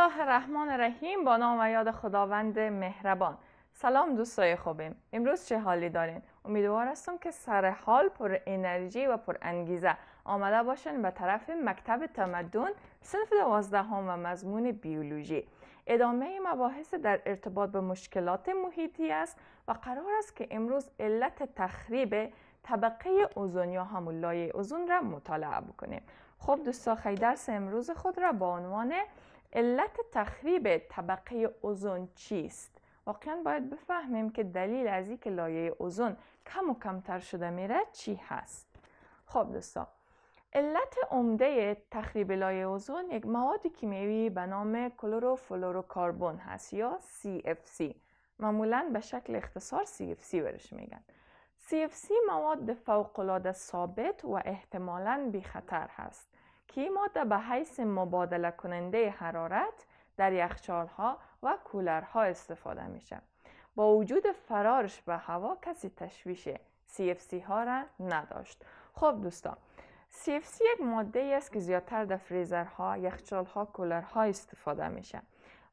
الله الرحمن الرحیم با نام و یاد خداوند مهربان سلام دوستای خوبیم امروز چه حالی دارین امیدوار هستم که سر حال پر انرژی و پر انگیزه آمده باشین به طرف مکتب تمدن صنف دوازدهم و مضمون بیولوژی ادامه مباحث در ارتباط به مشکلات محیطی است و قرار است که امروز علت تخریب طبقه اوزون یا همون اوزون را مطالعه بکنیم خب دوستان درس امروز خود را با عنوان علت تخریب طبقه اوزون چیست واقعا باید بفهمیم که دلیل از که لایه اوزون کم و کمتر شده میره چی هست خب دوستا، علت عمده تخریب لایه اوزون یک مواد کیمیایی به نام کلوروفلوروکاربون هست یا CFC معمولا به شکل اختصار CFC برش میگن CFC مواد فوقالعاده ثابت و احتمالا بی خطر هست ماده به حیث مبادله کننده حرارت در یخچالها و کولرها استفاده میشه با وجود فرارش به هوا کسی تشویش CFC ها را نداشت خب دوستان CFC یک ماده ای است که زیادتر در فریزرها، یخچالها، کولرها استفاده میشه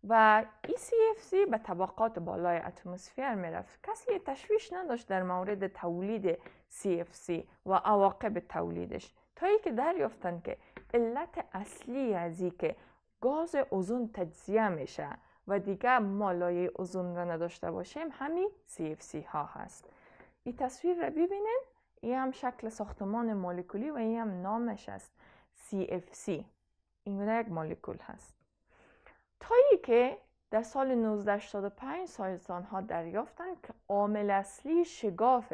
و این CFC به طبقات بالای اتمسفر میرفت کسی تشویش نداشت در مورد تولید CFC و عواقب تولیدش تا که دریافتند که علت اصلی از که گاز اوزون تجزیه میشه و دیگه ما لایه اوزون را نداشته باشیم همین CFC ها هست این تصویر را ببینین این هم شکل ساختمان مولکولی و این هم نامش است CFC این یک مولکول هست تایی که در سال 1985 سایزان ها دریافتند که عامل اصلی شگاف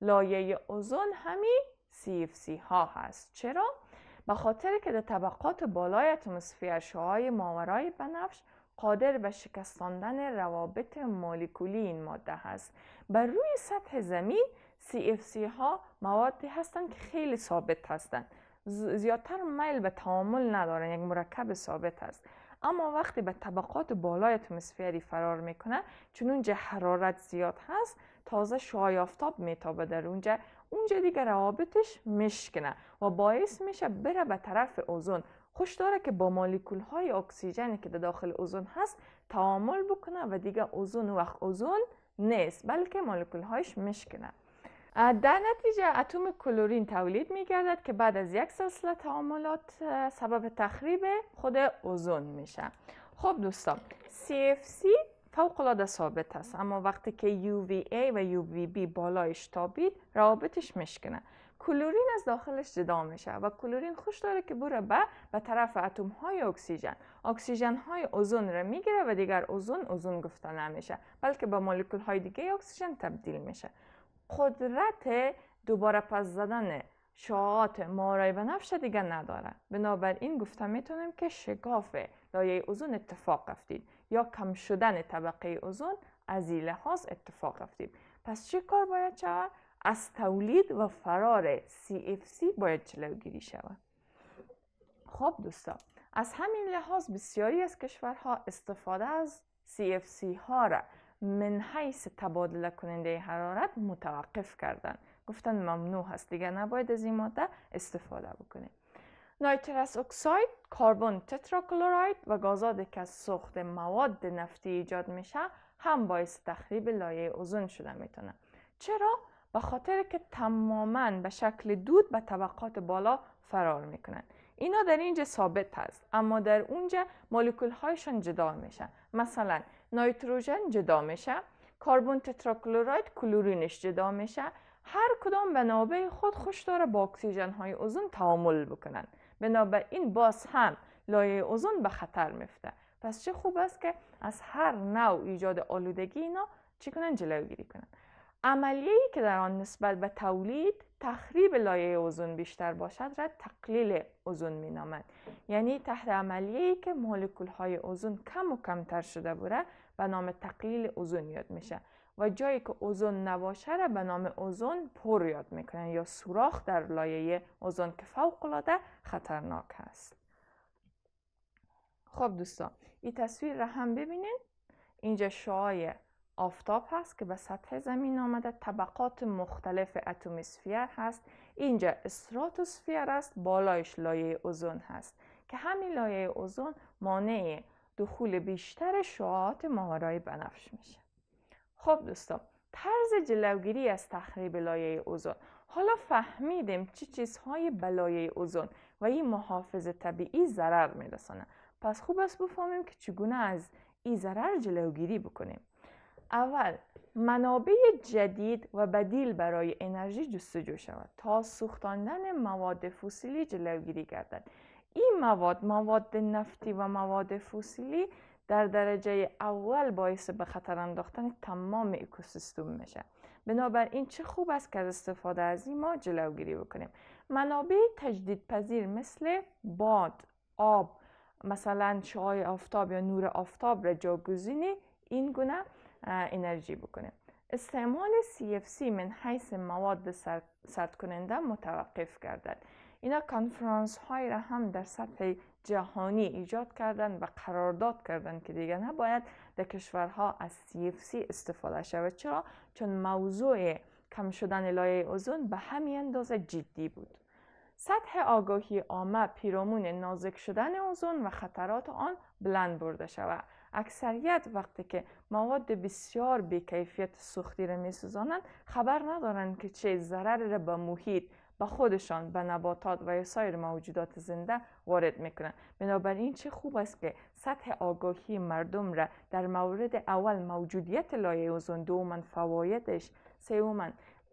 لایه اوزون همین CFC ها هست چرا؟ به خاطر که در طبقات بالای اتمسفر شعای ماورای بنفش قادر به شکستاندن روابط مولکولی این ماده هست بر روی سطح زمین CFC ها موادی هستند که خیلی ثابت هستند زیادتر میل به تعامل ندارن یک مرکب ثابت است اما وقتی به طبقات بالای اتمسفری فرار میکنه چون اونجا حرارت زیاد هست تازه شوهای آفتاب میتابه در اونجا اونجا دیگه روابطش مشکنه و باعث میشه بره به طرف اوزون خوش داره که با مالیکول های اکسیژنی که در داخل اوزون هست تعامل بکنه و دیگه اوزون وقت اوزون نیست بلکه مالیکول هایش مشکنه در نتیجه اتم کلورین تولید می گردد که بعد از یک سلسله تعاملات سبب تخریب خود اوزون میشه خب دوستان CFC فوقلاده ثابت است اما وقتی که UVA و UVB بالایش تابید رابطش میشکنه کلورین از داخلش جدا میشه و کلورین خوش داره که بره به طرف اتم های اکسیژن اکسیژن های اوزون را میگیره و دیگر اوزون اوزون گفته نمیشه بلکه به مولکول های دیگه اکسیژن تبدیل میشه قدرت دوباره پس زدن شعاعات مارای و نفش دیگه نداره بنابراین گفته میتونیم که شکاف لایه اوزون اتفاق افتید یا کم شدن طبقه اوزون از این لحاظ اتفاق افتیم پس چه کار باید شود؟ از تولید و فرار CFC باید جلوگیری شود خب دوستان از همین لحاظ بسیاری از کشورها استفاده از CFC ها را من حیث تبادله کننده حرارت متوقف کردن گفتن ممنوع هست دیگه نباید از این ماده استفاده بکنیم نایتراس اکساید، کربن تتراکلوراید و گازات که از سوخت مواد نفتی ایجاد میشه هم باعث تخریب لایه اوزون شده میتونه. چرا؟ به خاطر که تماما به شکل دود به طبقات بالا فرار میکنن. اینا در اینجا ثابت هست اما در اونجا مولکول هایشان جدا میشن مثلا نایتروژن جدا میشه کربن تتراکلوراید کلورینش جدا میشه هر کدام به نوبه خود خوش داره با اکسیژن های اوزون تعامل بکنند بنابراین باز هم لایه اوزون به خطر میفته پس چه خوب است که از هر نوع ایجاد آلودگی اینا چی کنن جلوگیری کنن عملیه ای که در آن نسبت به تولید تخریب لایه اوزون بیشتر باشد را تقلیل اوزون می یعنی تحت عملیه ای که مولکول های اوزون کم و کمتر شده بوده به نام تقلیل اوزون یاد میشه و جایی که اوزون نباشه را به نام اوزون پر یاد میکنن یا سوراخ در لایه اوزون که فوق العاده خطرناک هست خب دوستان این تصویر را هم ببینین اینجا شعای آفتاب هست که به سطح زمین آمده طبقات مختلف اتمسفیر هست اینجا استراتوسفیر است بالایش لایه اوزون هست که همین لایه اوزون مانع دخول بیشتر شعاعات ماورای بنفش میشه خب دوستان طرز جلوگیری از تخریب لایه اوزون حالا فهمیدیم چه چی چیزهای به لایه اوزون و این محافظ طبیعی ضرر میرسانه پس خوب است بفهمیم که چگونه از این ضرر جلوگیری بکنیم اول منابع جدید و بدیل برای انرژی جستجو شود تا سوختاندن مواد فسیلی جلوگیری گردد این مواد مواد نفتی و مواد فسیلی در درجه اول باعث به خطر انداختن تمام اکوسیستم میشه بنابراین چه خوب است که از استفاده از این ما جلوگیری بکنیم منابع تجدید پذیر مثل باد آب مثلا شعای آفتاب یا نور آفتاب را جاگزین این گونه انرژی بکنیم استعمال CFC من حیث مواد سرد, کننده متوقف گردد اینا کنفرانس های را هم در سطح جهانی ایجاد کردن و قرارداد کردن که دیگه نباید در کشورها از CFC استفاده شود چرا؟ چون موضوع کم شدن لایه اوزون به همین اندازه جدی بود سطح آگاهی آمه پیرامون نازک شدن اوزون و خطرات آن بلند برده شود اکثریت وقتی که مواد بسیار بیکیفیت سوختی را سوزانند، خبر ندارند که چه ضرری را به محیط به خودشان به نباتات و یا سایر موجودات زنده وارد میکنن بنابراین چه خوب است که سطح آگاهی مردم را در مورد اول موجودیت لایه اوزون دوما فوایدش سوما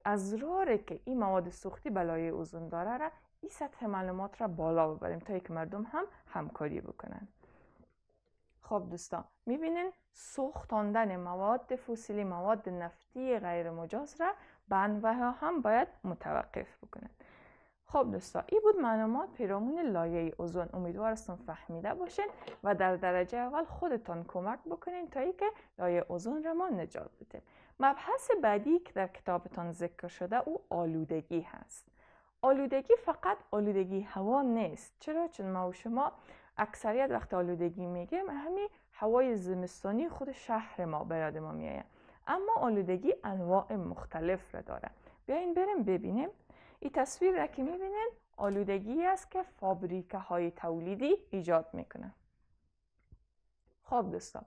اضراری که این مواد سوختی به لایه اوزون داره را این سطح معلومات را بالا ببریم تا یک مردم هم همکاری بکنن خب دوستان میبینین سوختاندن مواد فسیلی مواد نفتی غیر مجاز را به انواع هم باید متوقف بکنن خب دوستا این بود معلومات پیرامون لایه اوزون امیدوارستون فهمیده باشین و در درجه اول خودتان کمک بکنین تا ای که لایه اوزون را ما نجات بدیم مبحث بعدی که در کتابتان ذکر شده او آلودگی هست آلودگی فقط آلودگی هوا نیست چرا چون ما و شما اکثریت وقت آلودگی میگیم همین هوای زمستانی خود شهر ما براد ما میآید اما آلودگی انواع مختلف را داره بیاین بریم ببینیم این تصویر را که میبینین آلودگی است که فابریکه های تولیدی ایجاد میکنه خب دوستان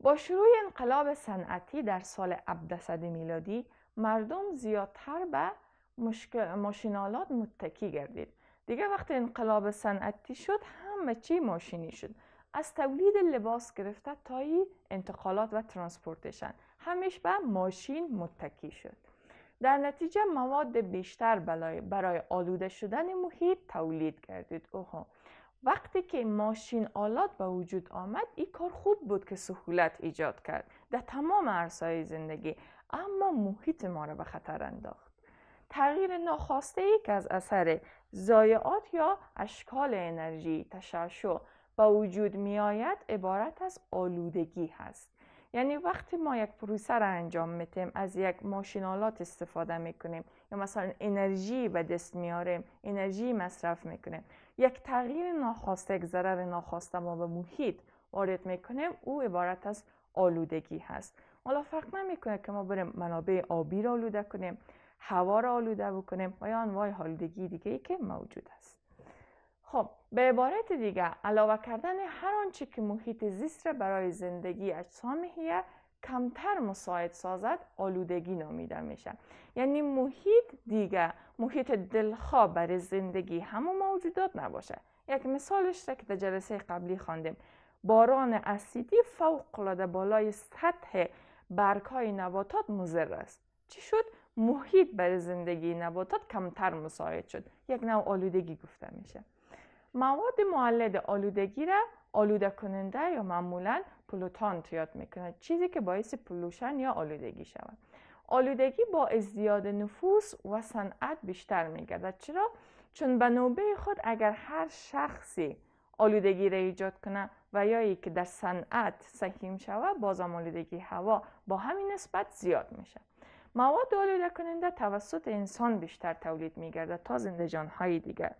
با شروع انقلاب صنعتی در سال 1700 میلادی مردم زیادتر به مشکل، ماشینالات متکی گردید دیگه وقتی انقلاب صنعتی شد همه چی ماشینی شد از تولید لباس گرفته تا انتقالات و ترانسپورتشن همیش به ماشین متکی شد در نتیجه مواد بیشتر برای آلوده شدن محیط تولید کردید اوها وقتی که ماشین آلات به وجود آمد این کار خوب بود که سهولت ایجاد کرد در تمام عرصه زندگی اما محیط ما را به خطر انداخت تغییر ناخواسته ای که از اثر ضایعات یا اشکال انرژی تشعشع به وجود می آید عبارت از آلودگی هست یعنی وقتی ما یک پروسه را انجام میتیم از یک آلات استفاده میکنیم یا مثلا انرژی به دست میاریم انرژی مصرف میکنیم یک تغییر ناخواسته یک ضرر ناخواسته ما به محیط وارد میکنیم او عبارت از آلودگی هست حالا فرق نمیکنه که ما بریم منابع آبی را آلوده کنیم هوا را آلوده بکنیم و یا انواع آلودگی دیگه ای که موجود است خب به عبارت دیگر علاوه کردن هر آنچه که محیط زیست را برای زندگی اجسام کمتر مساعد سازد آلودگی نامیده میشه یعنی محیط دیگه محیط دلخواه برای زندگی همو موجودات نباشه یک مثالش را که در جلسه قبلی خواندیم باران اسیدی فوق قلاده بالای سطح برگ های نباتات مضر است چی شد محیط برای زندگی نباتات کمتر مساعد شد یک نوع آلودگی گفته میشه مواد معلد آلودگی را آلوده کننده یا معمولا پلوتانت یاد کند. چیزی که باعث پلوشن یا آلودگی شود آلودگی با ازدیاد نفوس و صنعت بیشتر میگردد چرا چون به نوبه خود اگر هر شخصی آلودگی را ایجاد کنه و یا ای که در صنعت سهیم شود بازم آلودگی هوا با همین نسبت زیاد میشه مواد آلوده کننده توسط انسان بیشتر تولید میگردد. تا زنده جانهای دیگر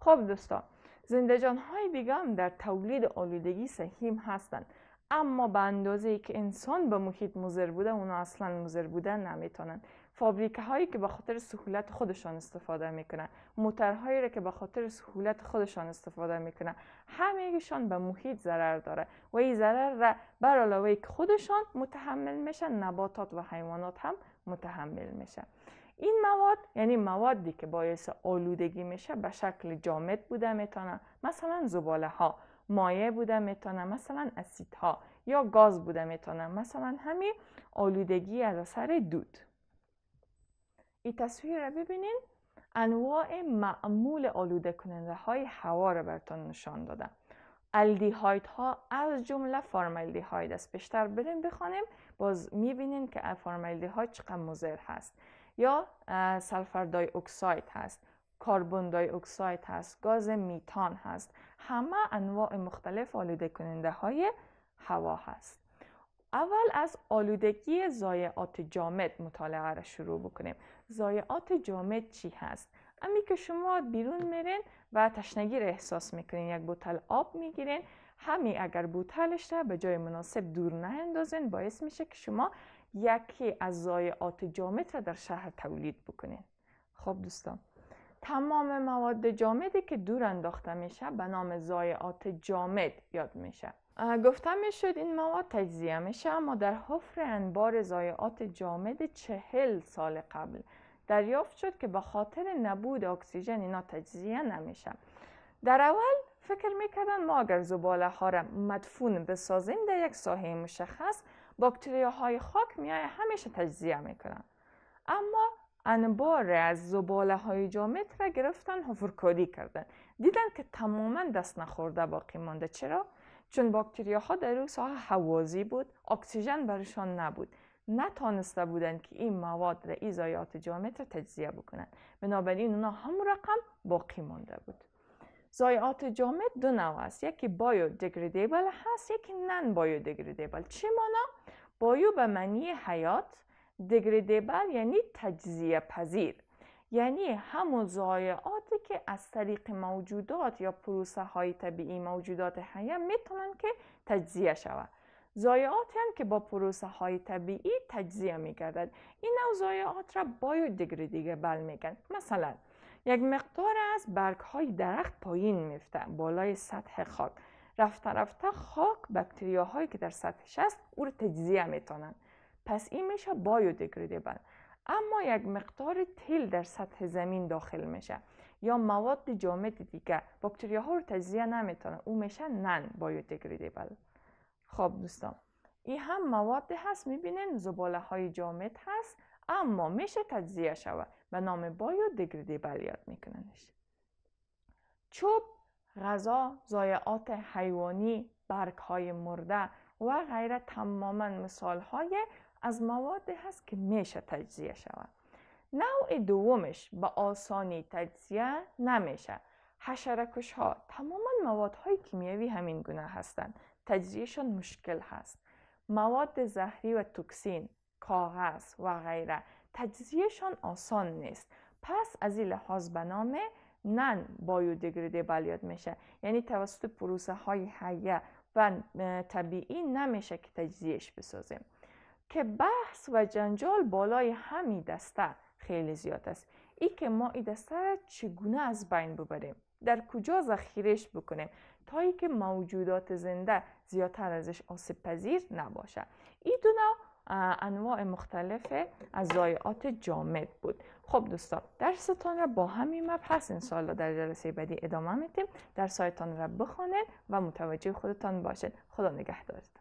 خب دوستان زندجان های دیگه هم در تولید آلودگی سهیم هستند اما به اندازه ای که انسان به محیط مضر بوده اونا اصلا مضر بودن نمیتونن فابریکه هایی که به خاطر سهولت خودشان استفاده میکنن موترهایی که به خاطر سهولت خودشان استفاده میکنن همهشان به محیط ضرر داره و این ضرر را بر علاوه که خودشان متحمل میشن نباتات و حیوانات هم متحمل میشن این مواد یعنی موادی که باعث آلودگی میشه به شکل جامد بوده میتونه مثلا زباله ها مایع بوده میتونه مثلا ها یا گاز بوده میتونه مثلا همین آلودگی از اثر دود این تصویر رو ببینین انواع معمول آلوده کننده های هوا رو براتون نشان دادم الدیهاید ها از جمله فرمالدیهاید است بیشتر بریم بخوانیم باز میبینین که ها چقدر مضر هست یا سلفر دای اکساید هست کاربون دای اکساید هست گاز میتان هست همه انواع مختلف آلوده کننده های هوا هست اول از آلودگی ضایعات جامد مطالعه را شروع بکنیم زایعات جامد چی هست امی که شما بیرون میرین و تشنگی را احساس میکنین یک بوتل آب میگیرین همی اگر بوتلش را به جای مناسب دور اندازین، باعث میشه که شما یکی از ضایعات جامد را در شهر تولید بکنید خب دوستان تمام مواد جامدی که دور انداخته میشه به نام ضایعات جامد یاد میشه گفته میشد این مواد تجزیه میشه اما در حفر انبار ضایعات جامد چهل سال قبل دریافت شد که به خاطر نبود اکسیژن اینا تجزیه نمیشه در اول فکر میکردن ما اگر زباله ها را مدفون بسازیم در یک ساحه مشخص باکتریه های خاک میای همیشه تجزیه میکنن اما انبار از زباله های جامد را گرفتن حفرکاری کردن دیدن که تماما دست نخورده باقی مانده چرا؟ چون باکتریه ها در اون ساحه حوازی بود اکسیژن برشان نبود نتانسته بودند که این مواد را زایات جامد را تجزیه بکنن بنابراین اونا هم رقم باقی مانده بود زایات جامد دو نوع است یکی بایو دگریدیبل هست یکی نن بایو دگریدیبل چی مانا؟ بایو به معنی حیات دگردیبل یعنی تجزیه پذیر یعنی همو ضایعاتی که از طریق موجودات یا پروسه های طبیعی موجودات حیه میتونن که تجزیه شود ضایعات هم که با پروسه های طبیعی تجزیه میگردد این نوع ضایعات را بایو دگردیبل میگن مثلا یک مقدار از برگ های درخت پایین میفته بالای سطح خاک رفته رفته خاک هایی که در سطحش هست او رو تجزیه میتونن پس این میشه بایودگریدیبل اما یک مقدار تیل در سطح زمین داخل میشه یا مواد جامد دیگه باکتری ها رو تجزیه نمیتونن او میشه نن بل خب دوستان این هم مواد هست میبینین زباله های جامد هست اما میشه تجزیه شود به نام بایودگریدیبل یاد میکننش چوب غذا، ضایعات حیوانی، برگ های مرده و غیره تماما مثال های از مواد هست که میشه تجزیه شود. نوع دومش به آسانی تجزیه نمیشه. حشرکش ها تماما مواد های کیمیایی همین گونه هستند. تجزیهشان مشکل هست. مواد زهری و توکسین، کاغذ و غیره تجزیهشان آسان نیست. پس از این لحاظ به نام نن بالیاد میشه یعنی توسط پروسه های حیه و طبیعی نمیشه که تجزیهش بسازیم که بحث و جنجال بالای همی دسته خیلی زیاد است ای که ما این دسته را چگونه از بین ببریم در کجا ذخیرش بکنیم تا ای که موجودات زنده زیادتر ازش آسیب پذیر نباشه این دو انواع مختلف از ضایعات جامد بود خب دوستان درستان را با همین مبحث انشاءالله در جلسه بعدی ادامه در سایتان را بخونید و متوجه خودتان باشید خدا نگهدارد